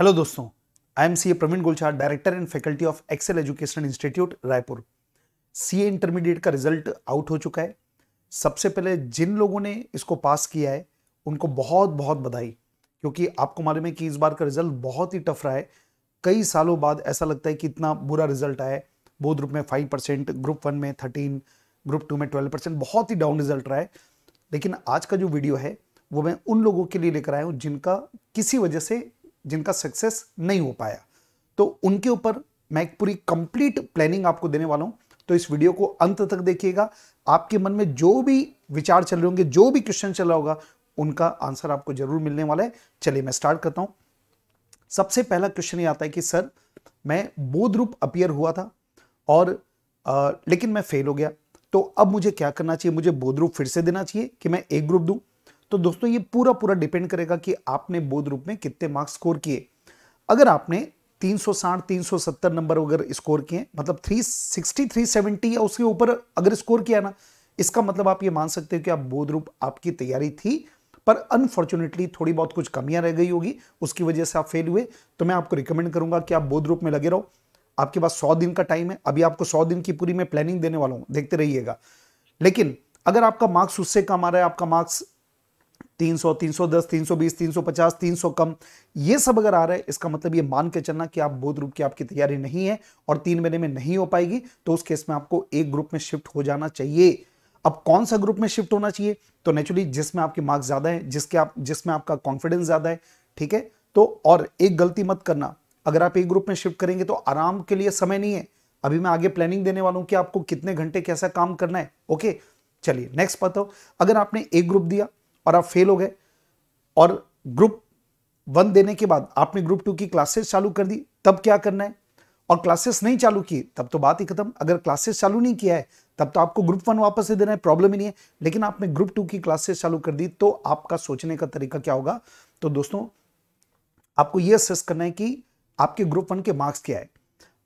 Hello दोस्तों I am C A Praveen Gulchhar director and faculty of Excel Education Institute Raipur C A intermediate का result out हो चुका है सबसे पहले जिन लोगों ने इसको पास किया है उनको बहुत बहुत बधाई क्योंकि आपको मालूम है कि इस बार का रिजल्ट बहुत ही टफ रहा है कई सालों बाद ऐसा लगता है कि इतना बुरा रिजल्ट आया बोध ग्रुप में फाइव परसेंट ग्रुप वन में थर्टीन ग्रुप टू में ट्वेल्व परसेंट बहुत ही डाउन रिजल्ट रहा है लेकिन आज का जो वीडियो है वो मैं उन लोगों के लिए लेकर आया हूँ जिनका किसी वजह से जिनका सक्सेस नहीं हो पाया तो उनके ऊपर मैं एक पूरी कंप्लीट प्लानिंग आपको देने वाला हूं तो इस वीडियो को अंत तक देखिएगा आपके मन में जो भी विचार चल रहे होंगे जो भी क्वेश्चन चल रहा होगा उनका आंसर आपको जरूर मिलने वाला है चलिए मैं स्टार्ट करता हूं सबसे पहला क्वेश्चन आता है कि सर मैं बोध रूप अपियर हुआ था और आ, लेकिन मैं फेल हो गया तो अब मुझे क्या करना चाहिए मुझे बोध रूप फिर से देना चाहिए कि मैं एक ग्रुप दूं तो दोस्तों ये पूरा पूरा डिपेंड करेगा कि आपने बोध रूप में कितने मार्क्स स्कोर किए अगर आपने 360, 370 नंबर अगर स्कोर किए मतलब 360, 370 या उसके ऊपर अगर स्कोर किया ना इसका मतलब आप ये मान सकते हो कि आप बोध रूप आपकी तैयारी थी पर अनफॉर्चुनेटली थोड़ी बहुत कुछ कमियां रह गई होगी उसकी वजह से आप फेल हुए तो मैं आपको रिकमेंड करूंगा कि आप बोध रूप में लगे रहो आपके पास सौ दिन का टाइम है अभी आपको सौ दिन की पूरी मैं प्लानिंग देने वाला हूं देखते रहिएगा लेकिन अगर आपका मार्क्स उससे कम आ रहा है आपका मार्क्स 300, 310, 320, 350, 300 कम ये सब अगर आ रहा है इसका मतलब ये मान के चलना कि आप बोध रूप की आपकी तैयारी नहीं है और तीन महीने में नहीं हो पाएगी तो उस केस में आपको एक ग्रुप में शिफ्ट हो जाना चाहिए अब कौन सा ग्रुप में शिफ्ट होना चाहिए तो नेचुरली जिसमें आपके मार्क्स ज्यादा है जिसके आप जिसमें आपका कॉन्फिडेंस ज्यादा है ठीक है तो और एक गलती मत करना अगर आप एक ग्रुप में शिफ्ट करेंगे तो आराम के लिए समय नहीं है अभी मैं आगे प्लानिंग देने वाला हूं कि आपको कितने घंटे कैसा काम करना है ओके चलिए नेक्स्ट पता अगर आपने एक ग्रुप दिया और आप फेल हो गए और ग्रुप वन देने के बाद आपने ग्रुप टू की क्लासेस चालू कर दी तब क्या करना है और क्लासेस नहीं चालू की तब तो बात ही खत्म अगर क्लासेस चालू नहीं किया है तब तो आपको ग्रुप वन वापस से देना है प्रॉब्लम ही नहीं है लेकिन आपने ग्रुप टू की क्लासेस चालू कर दी तो आपका सोचने का तरीका क्या होगा तो दोस्तों आपको यह असेस करना है कि आपके ग्रुप वन के मार्क्स क्या है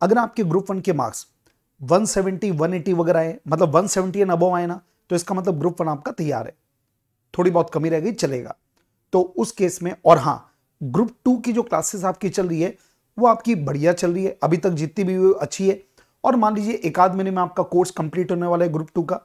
अगर आपके ग्रुप वन के मार्क्स 170, 180 वगैरह आए मतलब 170 सेवेंटी एंड अबव आए ना तो इसका मतलब ग्रुप वन आपका तैयार है थोड़ी बहुत कमी रह गई चलेगा तो उस केस में और हाँ ग्रुप टू की जो क्लासेस आपकी चल रही है वो आपकी बढ़िया चल रही है अभी तक जितनी भी अच्छी है और मान लीजिए एक आध महीने में आपका कोर्स कंप्लीट होने वाला है ग्रुप टू का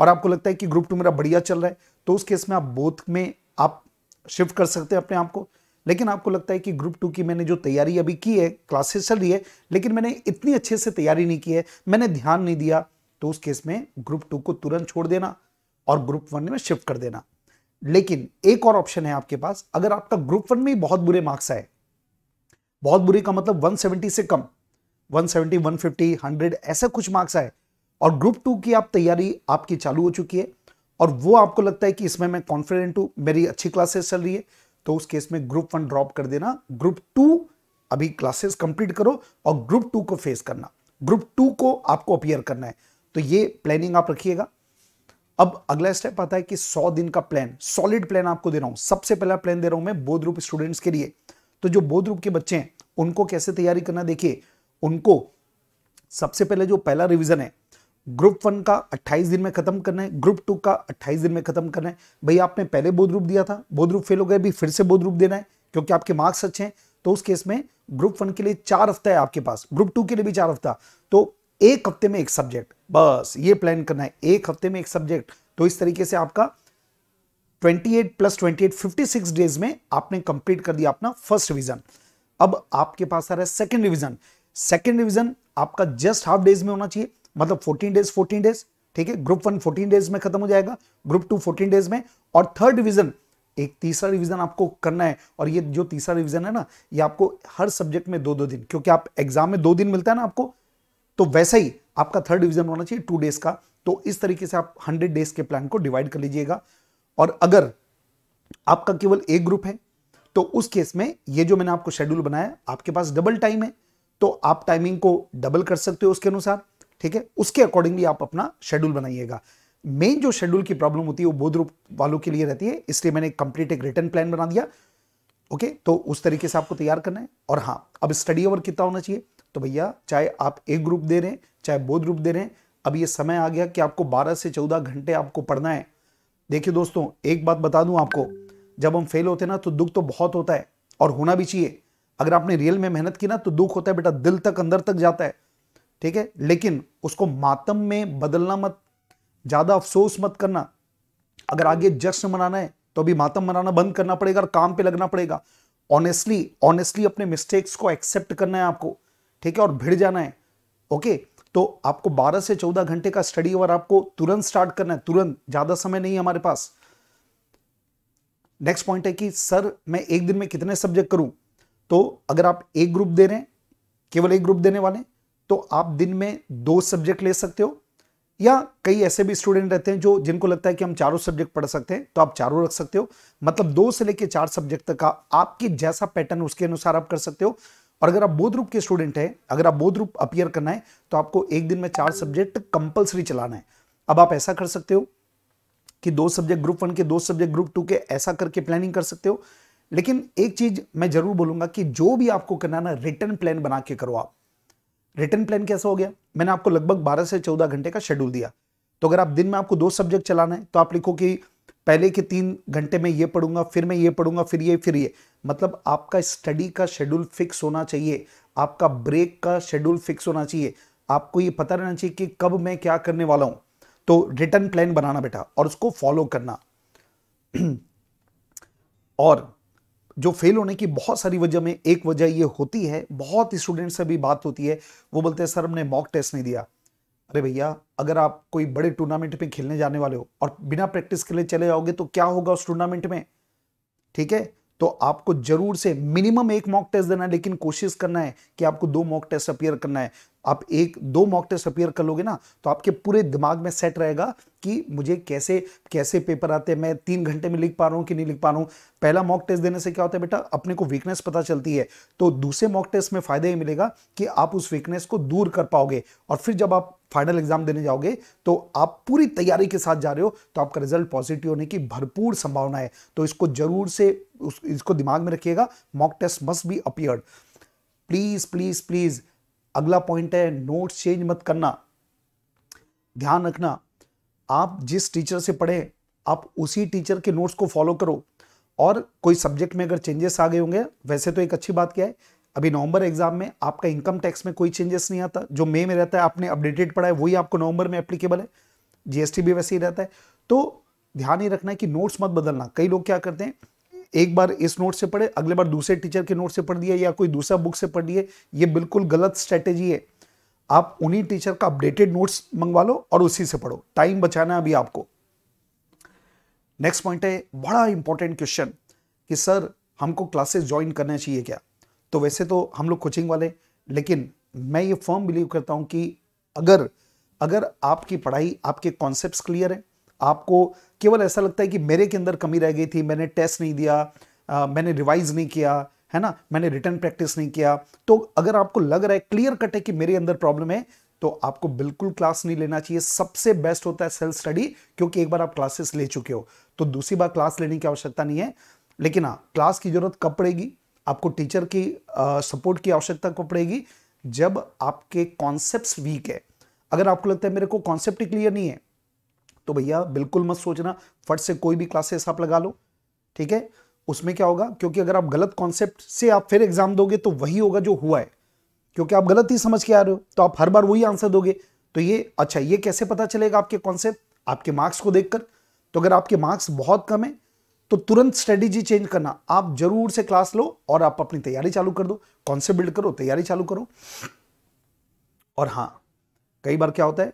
और आपको लगता है कि ग्रुप टू मेरा बढ़िया चल रहा है तो उस केस में आप बोथ में आप शिफ्ट कर सकते हैं अपने आप को लेकिन आपको लगता है कि ग्रुप टू की मैंने जो तैयारी अभी की है क्लासेस चल रही है लेकिन मैंने इतनी अच्छे से तैयारी नहीं की है मैंने ध्यान नहीं दिया तो उस केस में ग्रुप टू को तुरंत छोड़ देना और ग्रुप वन में शिफ्ट कर देना लेकिन एक और ऑप्शन है आपके पास अगर आपका ग्रुप वन में बहुत बुरे मार्क्स आए बहुत बुरे का मतलब 170 से कम 170, 150, 100 ऐसा कुछ मार्क्स आए और ग्रुप टू की आप तैयारी आपकी चालू हो चुकी है और वो आपको लगता है कि इसमें मैं कॉन्फिडेंट हूं मेरी अच्छी क्लासेस चल रही है तो उस केस में ग्रुप वन ड्रॉप कर देना ग्रुप टू अभी क्लासेस कंप्लीट करो और ग्रुप टू को फेस करना ग्रुप टू को आपको अपियर करना है तो ये प्लानिंग आप रखिएगा अब अगला स्टेप आता है कि 100 दिन का प्लान सॉलिड प्लान आपको दे रहा हूं सबसे पहला प्लान दे रहा हूं मैं बोध रूप स्टूडेंट्स के लिए तो जो बोध रूप के बच्चे हैं उनको कैसे तैयारी करना देखिए उनको सबसे पहले जो पहला रिविजन है ग्रुप वन का 28 दिन में खत्म करना है ग्रुप टू का 28 दिन में खत्म करना है भाई आपने पहले बोध रूप दिया था बोध रूप फेल हो गए भी फिर से बोध रूप देना है क्योंकि आपके मार्क्स अच्छे हैं तो उस केस में ग्रुप वन के लिए चार हफ्ता है आपके पास ग्रुप टू के लिए भी चार हफ्ता तो एक हफ्ते में एक सब्जेक्ट बस ये प्लान करना है एक हफ्ते में एक सब्जेक्ट तो इस तरीके से आपका 28 प्लस 28 56 डेज में आपने कंप्लीट कर दिया अपना फर्स्ट रिविजन अब आपके पास आ रहा है सेकेंड रिविजन सेकेंड रिविजन आपका जस्ट हाफ डेज में होना चाहिए मतलब 14 डेज 14 डेज ठीक है ग्रुप वन 14 डेज में खत्म हो जाएगा ग्रुप टू 14 डेज में और थर्ड रिविजन एक तीसरा रिवीजन आपको करना है और ये जो तीसरा रिवीजन है ना ये आपको हर सब्जेक्ट में दो दो दिन क्योंकि आप एग्जाम में दो दिन मिलता है ना आपको तो वैसा ही आपका थर्ड डिवीजन होना चाहिए टू डेज का तो इस तरीके से आप हंड्रेड डेज के प्लान को डिवाइड कर लीजिएगा और अगर आपका केवल एक ग्रुप है तो उस केस में ये जो मैंने आपको शेड्यूल बनाया आपके पास डबल टाइम है तो आप टाइमिंग को डबल कर सकते हो उसके अनुसार ठीक है उसके अकॉर्डिंगली आप अपना शेड्यूल बनाइएगा मेन जो शेड्यूल की प्रॉब्लम होती है वो बोध रूप वालों के लिए रहती है इसलिए मैंने कंप्लीट एक रिटर्न प्लान बना दिया ओके तो उस तरीके से आपको तैयार करना है और हाँ अब स्टडी ओवर कितना होना चाहिए तो भैया चाहे आप ए ग्रुप दे रहे हैं चाहे बोध ग्रुप दे रहे हैं अब ये समय आ गया कि आपको 12 से 14 घंटे आपको पढ़ना है देखिए दोस्तों एक बात बता दूं आपको जब हम फेल होते ना तो दुख तो बहुत होता है और होना भी चाहिए अगर आपने रियल में मेहनत की ना तो दुख होता है बेटा दिल तक अंदर तक जाता है ठीक है लेकिन उसको मातम में बदलना मत ज़्यादा अफसोस मत करना अगर आगे जश्न मनाना है तो अभी मातम मनाना बंद करना पड़ेगा और काम पे लगना पड़ेगा ऑनेस्टली ऑनेस्टली अपने मिस्टेक्स को एक्सेप्ट करना है आपको ठीक है और भिड़ जाना है ओके तो आपको 12 से 14 घंटे का स्टडी ओवर आपको तुरंत स्टार्ट करना है तुरंत ज्यादा समय नहीं है हमारे पास नेक्स्ट पॉइंट है कि सर मैं एक दिन में कितने सब्जेक्ट करूं तो अगर आप एक ग्रुप दे रहे हैं केवल एक ग्रुप देने वाले तो आप दिन में दो सब्जेक्ट ले सकते हो या कई ऐसे भी स्टूडेंट रहते हैं जो जिनको लगता है कि हम चारों सब्जेक्ट पढ़ सकते हैं तो आप चारों रख सकते हो मतलब दो से लेकर चार सब्जेक्ट तक का आपकी जैसा पैटर्न उसके अनुसार आप कर सकते हो और अगर आप बोध रूप के स्टूडेंट हैं अगर आप बोध रूप अपियर करना है तो आपको एक दिन में चार सब्जेक्ट कंपलसरी चलाना है अब आप ऐसा कर सकते हो कि दो सब्जेक्ट ग्रुप वन के दो सब्जेक्ट ग्रुप टू के ऐसा करके प्लानिंग कर सकते हो लेकिन एक चीज मैं जरूर बोलूंगा कि जो भी आपको करना ना रिटर्न प्लान बना के करो आप रिटर्न प्लान कैसा हो गया मैंने आपको लगभग 12 से 14 घंटे का शेड्यूल दिया तो अगर आप दिन में आपको दो सब्जेक्ट चलाना है तो आप लिखो कि पहले के तीन घंटे में ये पढ़ूंगा फिर मैं ये पढ़ूंगा फिर ये फिर ये मतलब आपका स्टडी का शेड्यूल फिक्स होना चाहिए आपका ब्रेक का शेड्यूल फिक्स होना चाहिए आपको ये पता रहना चाहिए कि कब मैं क्या करने वाला हूं तो रिटर्न प्लान बनाना बेटा और उसको फॉलो करना और जो फेल होने की बहुत सारी वजह में एक वजह ये होती है बहुत स्टूडेंट से भी बात होती है वो बोलते हैं सर हमने मॉक टेस्ट नहीं दिया अरे भैया अगर आप कोई बड़े टूर्नामेंट में खेलने जाने वाले हो और बिना प्रैक्टिस के लिए चले जाओगे तो क्या होगा उस टूर्नामेंट में ठीक है तो आपको जरूर से मिनिमम एक मॉक टेस्ट देना है लेकिन कोशिश करना है कि आपको दो मॉक टेस्ट अपियर करना है आप एक दो मॉक टेस्ट अपीयर कर लोगे ना तो आपके पूरे दिमाग में सेट रहेगा कि मुझे कैसे कैसे पेपर आते हैं मैं तीन घंटे में लिख पा रहा हूँ कि नहीं लिख पा रहा हूँ पहला मॉक टेस्ट देने से क्या होता है बेटा अपने को वीकनेस पता चलती है तो दूसरे मॉक टेस्ट में फ़ायदा ये मिलेगा कि आप उस वीकनेस को दूर कर पाओगे और फिर जब आप फाइनल एग्जाम देने जाओगे तो आप पूरी तैयारी के साथ जा रहे हो तो आपका रिजल्ट पॉजिटिव होने की भरपूर संभावना है तो इसको जरूर से उस इसको दिमाग में रखिएगा mock test must be appeared please please please अगला पॉइंट है नोट्स चेंज मत करना ध्यान रखना आप जिस टीचर से पढ़े आप उसी टीचर के नोट्स को फॉलो करो और कोई सब्जेक्ट में अगर चेंजेस आ गए होंगे वैसे तो एक अच्छी बात क्या है अभी नवंबर एग्जाम में आपका इनकम टैक्स में कोई चेंजेस नहीं आता जो मई में रहता है आपने अपडेटेड पढ़ा है वही आपको नवंबर में एप्लीकेबल है जीएसटी भी वैसे ही रहता है तो ध्यान ही रखना है कि नोट्स मत बदलना कई लोग क्या करते हैं एक बार इस नोट से पढ़े अगले बार दूसरे टीचर के नोट से पढ़ दिए या कोई दूसरा बुक से पढ़ लिए ये बिल्कुल गलत स्ट्रेटेजी है आप उन्हीं टीचर का अपडेटेड नोट्स मंगवा लो और उसी से पढ़ो टाइम बचाना अभी आपको नेक्स्ट पॉइंट है बड़ा इंपॉर्टेंट क्वेश्चन कि सर हमको क्लासेस ज्वाइन करना चाहिए क्या तो वैसे तो हम लोग कोचिंग वाले लेकिन मैं ये फॉर्म बिलीव करता हूं कि अगर अगर आपकी पढ़ाई आपके कॉन्सेप्ट क्लियर है आपको केवल ऐसा लगता है कि मेरे के अंदर कमी रह गई थी मैंने टेस्ट नहीं दिया आ, मैंने रिवाइज नहीं किया है ना मैंने रिटर्न प्रैक्टिस नहीं किया तो अगर आपको लग रहा है क्लियर कट है कि मेरे अंदर प्रॉब्लम है तो आपको बिल्कुल क्लास नहीं लेना चाहिए सबसे बेस्ट होता है सेल्फ स्टडी क्योंकि एक बार आप क्लासेस ले चुके हो तो दूसरी बार क्लास लेने की आवश्यकता नहीं है लेकिन हाँ क्लास की जरूरत कब पड़ेगी आपको टीचर की सपोर्ट की आवश्यकता कब पड़ेगी जब आपके कॉन्सेप्ट वीक है अगर आपको लगता है मेरे को कॉन्सेप्ट क्लियर नहीं है तो भैया बिल्कुल मत सोचना फट से कोई भी क्लासेस आप लगा लो ठीक है उसमें क्या होगा क्योंकि अगर आप गलत कॉन्सेप्ट से आप फिर एग्जाम दोगे तो वही होगा जो हुआ है क्योंकि आप गलत ही समझ के आ रहे हो तो आप हर बार वही आंसर दोगे तो ये अच्छा ये कैसे पता चलेगा आपके कॉन्सेप्ट आपके मार्क्स को देखकर तो अगर आपके मार्क्स बहुत कम है तो तुरंत स्ट्रेटेजी चेंज करना आप जरूर से क्लास लो और आप अपनी तैयारी चालू कर दो कॉन्सेप्ट बिल्ड करो तैयारी चालू करो और हाँ कई बार क्या होता है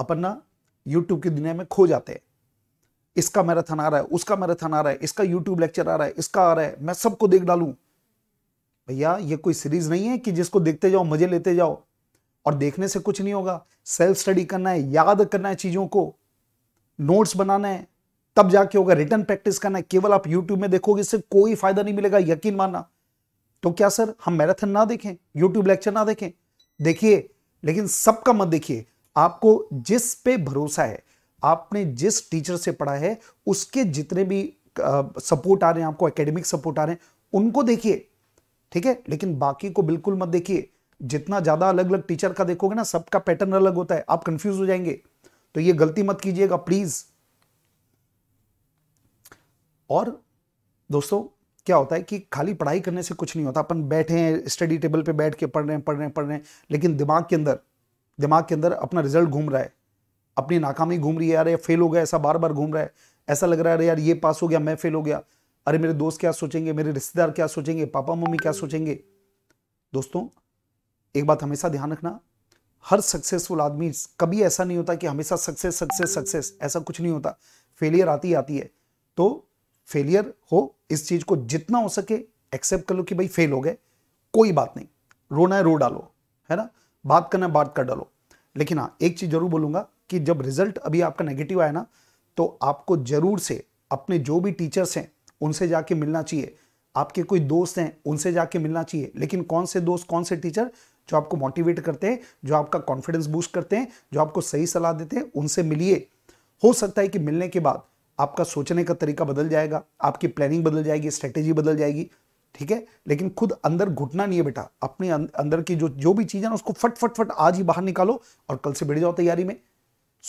अपन ना यूट्यूब की दुनिया में खो जाते हैं इसका मैराथन आ रहा है उसका मैराथन आ रहा है इसका यूट्यूब लेक्चर आ रहा है इसका आ रहा है मैं सबको देख डालू भैया ये कोई सीरीज नहीं है कि जिसको देखते जाओ मजे लेते जाओ और देखने से कुछ नहीं होगा सेल्फ स्टडी करना है याद करना है चीजों को नोट्स बनाना है तब जाके होगा रिटर्न प्रैक्टिस करना है केवल आप यूट्यूब में देखोगे इससे कोई फायदा नहीं मिलेगा यकीन मानना तो क्या सर हम मैराथन ना देखें यूट्यूब लेक्चर ना देखें देखिए लेकिन सबका मत देखिए आपको जिस पे भरोसा है आपने जिस टीचर से पढ़ा है उसके जितने भी सपोर्ट आ रहे हैं आपको एकेडमिक सपोर्ट आ रहे हैं उनको देखिए ठीक है लेकिन बाकी को बिल्कुल मत देखिए जितना ज़्यादा अलग अलग टीचर का देखोगे ना सबका पैटर्न अलग होता है आप कंफ्यूज हो जाएंगे तो ये गलती मत कीजिएगा प्लीज और दोस्तों क्या होता है कि खाली पढ़ाई करने से कुछ नहीं होता अपन बैठे हैं स्टडी टेबल पे बैठ के पढ़ रहे हैं पढ़ रहे हैं पढ़ रहे हैं लेकिन दिमाग के अंदर दिमाग के अंदर अपना रिजल्ट घूम रहा है अपनी नाकामी घूम रही है यार ये फेल हो गया ऐसा बार बार घूम रहा है ऐसा लग रहा है यार ये पास हो गया मैं फेल हो गया अरे मेरे दोस्त क्या सोचेंगे मेरे रिश्तेदार क्या सोचेंगे पापा मम्मी क्या हम्म। सोचेंगे दोस्तों एक बात हमेशा ध्यान रखना हर सक्सेसफुल आदमी कभी ऐसा नहीं होता कि हमेशा सक्सेस सक्सेस सक्सेस ऐसा कुछ नहीं होता फेलियर आती आती है तो फेलियर हो इस चीज को जितना हो सके एक्सेप्ट कर लो कि भाई फेल हो गए कोई बात नहीं रोना है रो डालो है ना बात करना बात कर डालो लेकिन हाँ एक चीज़ जरूर बोलूंगा कि जब रिजल्ट अभी आपका नेगेटिव आया ना तो आपको जरूर से अपने जो भी टीचर्स हैं उनसे जाके मिलना चाहिए आपके कोई दोस्त हैं उनसे जाके मिलना चाहिए लेकिन कौन से दोस्त कौन से टीचर जो आपको मोटिवेट करते हैं जो आपका कॉन्फिडेंस बूस्ट करते हैं जो आपको सही सलाह देते हैं उनसे मिलिए हो सकता है कि मिलने के बाद आपका सोचने का तरीका बदल जाएगा आपकी प्लानिंग बदल जाएगी स्ट्रेटेजी बदल जाएगी ठीक है लेकिन खुद अंदर घुटना नहीं है बेटा अपने अं-, अंदर की जो जो भी चीज़ है ना उसको फट फट फट आज ही बाहर निकालो और कल से बैठ जाओ तैयारी में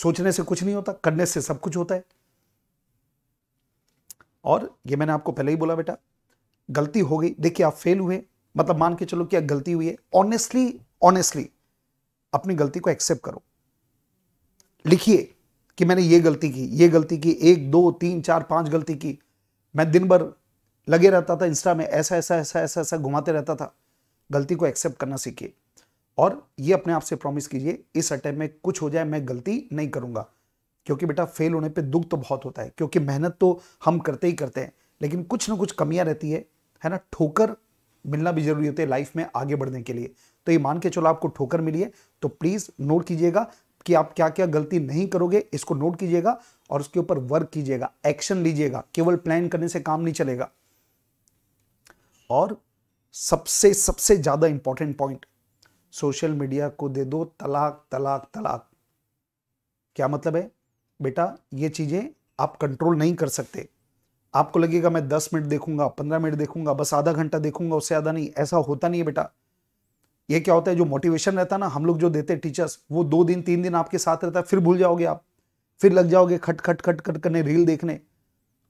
सोचने से कुछ नहीं होता करने से सब कुछ होता है और ये मैंने आपको पहले ही बोला बेटा गलती हो गई देखिए आप फेल हुए मतलब मान के चलो कि गलती हुई है ऑनेस्टली ऑनेस्टली अपनी गलती को एक्सेप्ट करो लिखिए कि मैंने ये गलती की ये गलती की एक दो तीन चार पांच गलती की मैं दिन भर लगे रहता था इंस्टा में ऐसा ऐसा ऐसा ऐसा ऐसा घुमाते रहता था गलती को एक्सेप्ट करना सीखिए और ये अपने आप से प्रॉमिस कीजिए इस अटैम्प में कुछ हो जाए मैं गलती नहीं करूँगा क्योंकि बेटा फेल होने पे दुख तो बहुत होता है क्योंकि मेहनत तो हम करते ही करते हैं लेकिन कुछ ना कुछ कमियां रहती है है ना ठोकर मिलना भी जरूरी होता है लाइफ में आगे बढ़ने के लिए तो ये मान के चलो आपको ठोकर मिली है तो प्लीज़ नोट कीजिएगा कि आप क्या क्या गलती नहीं करोगे इसको नोट कीजिएगा और उसके ऊपर वर्क कीजिएगा एक्शन लीजिएगा केवल प्लान करने से काम नहीं चलेगा और सबसे सबसे ज़्यादा इंपॉर्टेंट पॉइंट सोशल मीडिया को दे दो तलाक तलाक तलाक क्या मतलब है बेटा ये चीज़ें आप कंट्रोल नहीं कर सकते आपको लगेगा मैं दस मिनट देखूंगा पंद्रह मिनट देखूंगा बस आधा घंटा देखूंगा उससे ज़्यादा नहीं ऐसा होता नहीं है बेटा ये क्या होता है जो मोटिवेशन रहता है ना हम लोग जो देते हैं टीचर्स वो दो दिन तीन दिन आपके साथ रहता है फिर भूल जाओगे आप फिर लग जाओगे खट खट खट खट करने रील देखने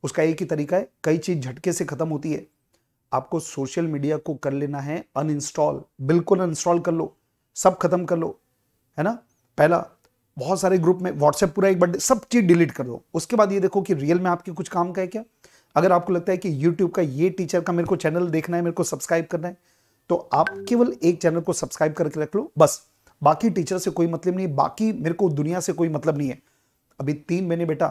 उसका एक ही तरीका है कई चीज़ झटके से ख़त्म होती है आपको सोशल मीडिया को कर लेना है अनइंस्टॉल बिल्कुल अनइंस्टॉल कर लो सब खत्म कर लो है ना पहला बहुत सारे ग्रुप में व्हाट्सएप पूरा एक बर्थडे सब चीज डिलीट कर दो उसके बाद ये देखो कि रियल में आपके कुछ काम का है क्या अगर आपको लगता है कि यूट्यूब का ये टीचर का मेरे को चैनल देखना है मेरे को सब्सक्राइब करना है तो आप केवल एक चैनल को सब्सक्राइब करके रख लो बस बाकी टीचर से कोई मतलब नहीं बाकी मेरे को दुनिया से कोई मतलब नहीं है अभी तीन महीने बेटा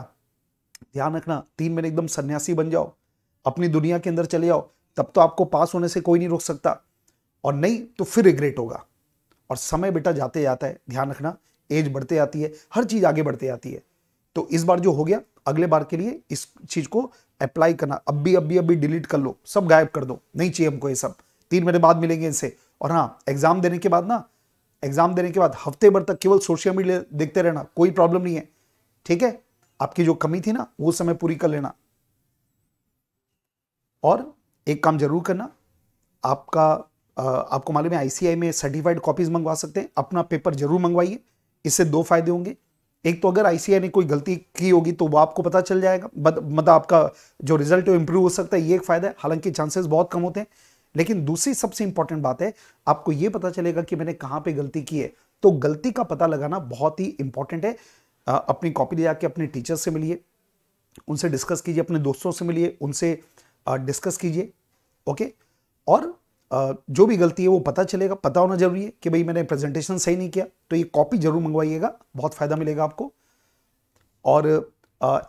ध्यान रखना तीन महीने एकदम सन्यासी बन जाओ अपनी दुनिया के अंदर चले जाओ तब तो आपको पास होने से कोई नहीं रोक सकता और नहीं तो फिर रिग्रेट होगा और समय बेटा जाते जाता है ध्यान रखना एज बढ़ते जाती है हर चीज़ आगे बढ़ते जाती है तो इस बार जो हो गया अगले बार के लिए इस चीज़ को अप्लाई करना अब भी अब भी अभी डिलीट कर लो सब गायब कर दो नहीं चाहिए हमको ये सब तीन महीने बाद मिलेंगे इनसे और हाँ एग्जाम देने के बाद ना एग्जाम देने के बाद हफ्ते भर तक केवल सोशल मीडिया देखते रहना कोई प्रॉब्लम नहीं है ठीक है आपकी जो कमी थी ना वो समय पूरी कर लेना और एक काम जरूर करना आपका आपको मालूम है आईसीआई में सर्टिफाइड कॉपीज मंगवा सकते हैं अपना पेपर जरूर मंगवाइए इससे दो फायदे होंगे एक तो अगर आईसीआई ने कोई गलती की होगी तो वो आपको पता चल जाएगा मतलब आपका जो रिजल्ट है इंप्रूव हो सकता है ये एक फायदा है हालांकि चांसेस बहुत कम होते हैं लेकिन दूसरी सबसे इंपॉर्टेंट बात है आपको ये पता चलेगा कि मैंने कहाँ पे गलती की है तो गलती का पता लगाना बहुत ही इंपॉर्टेंट है अपनी कॉपी ले जाके अपने टीचर से मिलिए उनसे डिस्कस कीजिए अपने दोस्तों से मिलिए उनसे डिस्कस कीजिए ओके और जो भी गलती है वो पता चलेगा पता होना जरूरी है कि भाई मैंने प्रेजेंटेशन सही नहीं किया तो ये कॉपी जरूर मंगवाइएगा बहुत फ़ायदा मिलेगा आपको और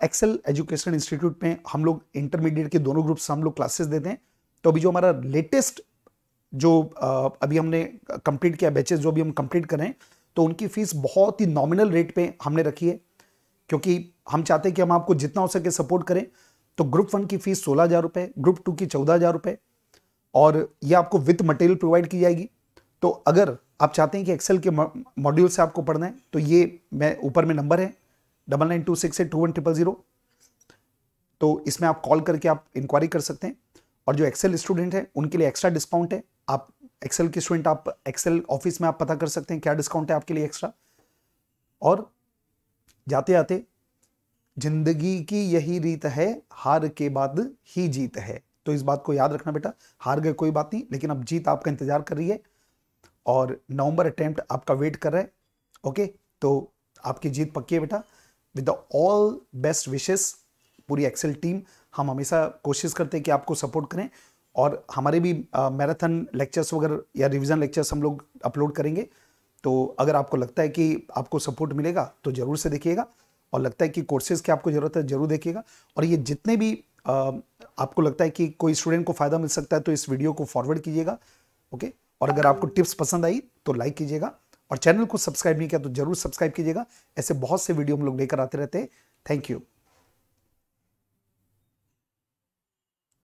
एक्सेल एजुकेशन इंस्टीट्यूट में हम लोग इंटरमीडिएट के दोनों ग्रुप्स हम लोग क्लासेस देते हैं तो अभी जो हमारा लेटेस्ट जो uh, अभी हमने कंप्लीट किया बैचेस जो भी हम कंप्लीट करें तो उनकी फ़ीस बहुत ही नॉमिनल रेट पे हमने रखी है क्योंकि हम चाहते हैं कि हम आपको जितना हो सके सपोर्ट करें तो ग्रुप वन की फ़ीस सोलह हज़ार रुपये ग्रुप टू की चौदह हज़ार रुपए और ये आपको विथ मटेरियल प्रोवाइड की जाएगी तो अगर आप चाहते हैं कि एक्सेल के मॉड्यूल से आपको पढ़ना है तो ये मैं ऊपर में नंबर है double nine two six eight two one triple zero तो इसमें आप कॉल करके आप इंक्वायरी कर सकते हैं और जो एक्सेल स्टूडेंट हैं उनके लिए एक्स्ट्रा डिस्काउंट है आप एक्सेल के स्टूडेंट आप एक्सेल ऑफिस में आप पता कर सकते हैं क्या डिस्काउंट है आपके लिए एक्स्ट्रा और जाते आते जिंदगी की यही रीत है हार के बाद ही जीत है तो इस बात को याद रखना बेटा हार गए कोई बात नहीं लेकिन अब जीत आपका इंतजार कर रही है और नवंबर अटेम्प्ट आपका वेट कर रहा है ओके तो आपकी जीत पक्की है बेटा with the all best wishes पूरी एक्सेल टीम हम हमेशा कोशिश करते हैं कि आपको सपोर्ट करें और हमारे भी मैराथन लेक्चर्स वगैरह या रिविजन लेक्चर्स हम लोग अपलोड करेंगे तो अगर आपको लगता है कि आपको सपोर्ट मिलेगा तो ज़रूर से देखिएगा और लगता है कि कोर्सेज़ की आपको ज़रूरत है ज़रूर देखिएगा और ये जितने भी आपको लगता है कि कोई स्टूडेंट को फ़ायदा मिल सकता है तो इस वीडियो को फॉरवर्ड कीजिएगा ओके और अगर आपको टिप्स पसंद आई तो लाइक कीजिएगा और चैनल को सब्सक्राइब नहीं किया तो जरूर सब्सक्राइब कीजिएगा ऐसे बहुत से वीडियो हम लोग लेकर आते रहते हैं थैंक यू